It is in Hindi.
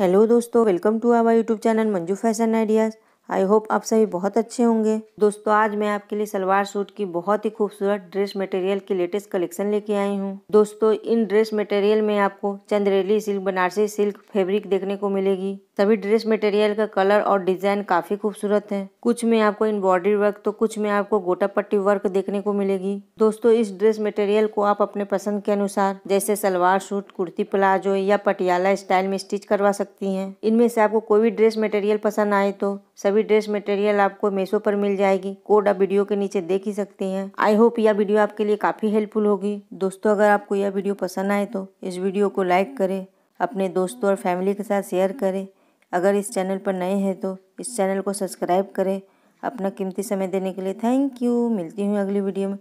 हेलो दोस्तों welcome to our YouTube channel Manju fashion ideas I hope आप सभी बहुत अच्छे होंगे दोस्तों आज मैं आपके लिए सलवार सूट की बहुत ही खूबसूरत ड्रेस मटेरियल की लेटेस्ट कलेक्शन लेके आई हूँ दोस्तों इन ड्रेस मटेरियल में आपको Chanderi silk Banarasi silk fabric देखने को मिलेगी सभी ड्रेस मटेरियल का कलर और डिजाइन काफी खूबसूरत है कुछ में आपको एम्ब्रॉयडरी वर्क तो कुछ में आपको गोटा पट्टी वर्क देखने को मिलेगी दोस्तों इस ड्रेस मटेरियल को आप अपने पसंद के अनुसार जैसे सलवार सूट कुर्ती प्लाजो या पटियाला स्टाइल में स्टिच करवा सकती है इनमें से आपको कोई भी ड्रेस मटेरियल पसंद आए तो सभी सभी ड्रेस मटेरियल आपको मेसो पर मिल जाएगी कोड आप वीडियो के नीचे देख ही सकते हैं आई होप यह वीडियो आपके लिए काफ़ी हेल्पफुल होगी दोस्तों अगर आपको यह वीडियो पसंद आए तो इस वीडियो को लाइक करें अपने दोस्तों और फैमिली के साथ शेयर करें अगर इस चैनल पर नए हैं तो इस चैनल को सब्सक्राइब करें अपना कीमती समय देने के लिए थैंक यू मिलती हूँ अगली वीडियो में